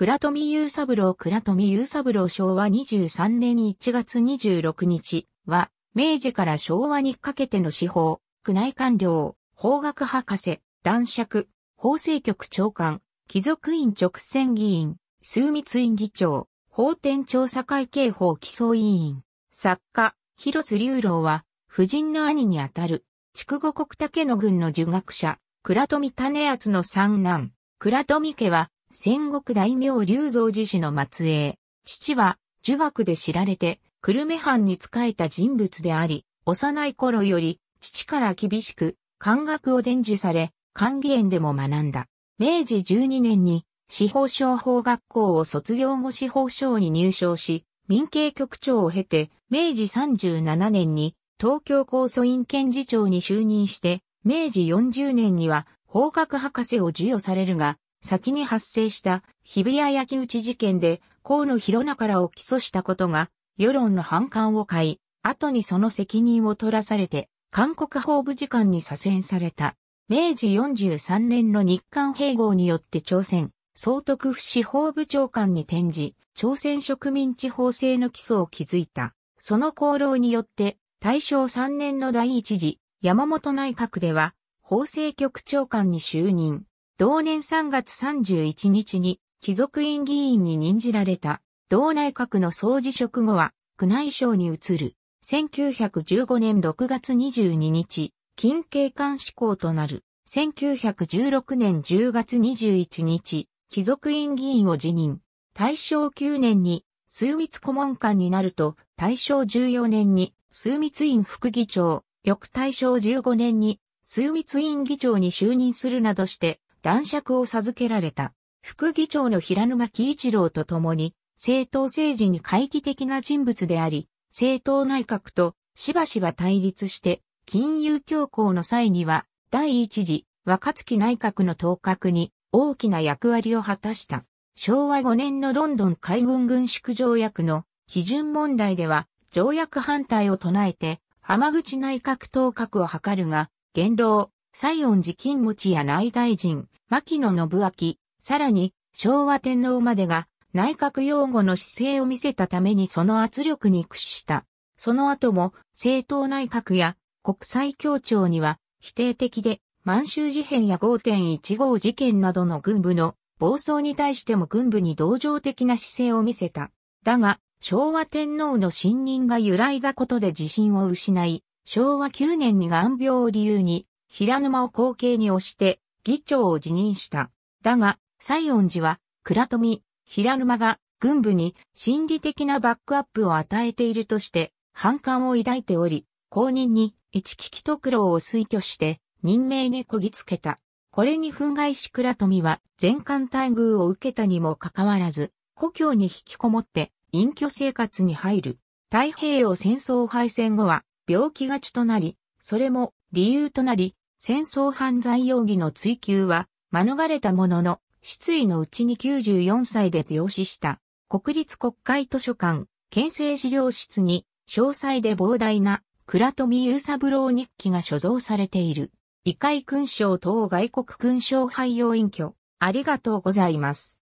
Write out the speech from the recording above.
倉富雄三郎倉富雄三郎昭和23年1月26日は、明治から昭和にかけての司法、宮内官僚、法学博士、男爵、法制局長官、貴族院直選議員、枢密院議長、法典調査会計法基礎委員、作家、広津隆郎は、夫人の兄にあたる、筑後国竹の軍の儒学者、倉富種厚の三男、倉富家は、戦国大名龍造寺氏の末裔。父は、儒学で知られて、久留米藩に仕えた人物であり、幼い頃より、父から厳しく、漢学を伝授され、漢義園でも学んだ。明治12年に、司法商法学校を卒業後司法省に入省し、民警局長を経て、明治37年に、東京高訴院検事長に就任して、明治40年には、法学博士を授与されるが、先に発生した日比谷焼打事件で河野弘中らを起訴したことが世論の反感を買い、後にその責任を取らされて韓国法務次官に左遷された。明治43年の日韓併合によって朝鮮、総督府司法部長官に転じ、朝鮮植民地法制の基礎を築いた。その功労によって、大正3年の第一次、山本内閣では、法制局長官に就任。同年3月31日に貴族院議員に任じられた。同内閣の総辞職後は、区内省に移る。1915年6月22日、近景官志向となる。1916年10月21日、貴族院議員を辞任。大正9年に、数密顧問官になると、大正14年に、数密院副議長、翌大正15年に、数密院議長に就任するなどして、男爵を授けられた、副議長の平沼喜一郎と共に、政党政治に回帰的な人物であり、政党内閣としばしば対立して、金融恐慌の際には、第一次若月内閣の当閣に大きな役割を果たした。昭和5年のロンドン海軍軍縮条約の批准問題では、条約反対を唱えて、浜口内閣当閣を図るが、元老、西恩寺金持や内大臣、牧野信明、さらに昭和天皇までが内閣擁護の姿勢を見せたためにその圧力に屈した。その後も政党内閣や国際協調には否定的で満州事変や5.15事件などの軍部の暴走に対しても軍部に同情的な姿勢を見せた。だが昭和天皇の信任が揺らいだことで自信を失い、昭和9年に眼病を理由に平沼を後継に押して議長を辞任した。だが、西恩寺は、倉富、平沼が軍部に心理的なバックアップを与えているとして、反感を抱いており、後任に一危機特労を推挙して、任命にこぎつけた。これに憤慨し倉富は全館待遇を受けたにもかかわらず、故郷に引きこもって隠居生活に入る。太平洋戦争敗戦後は病気がちとなり、それも理由となり、戦争犯罪容疑の追及は免れたものの、失意のうちに94歳で病死した。国立国会図書館、県政資料室に、詳細で膨大な、倉富雄三郎日記が所蔵されている。異界勲章等外国勲章廃用隠居。ありがとうございます。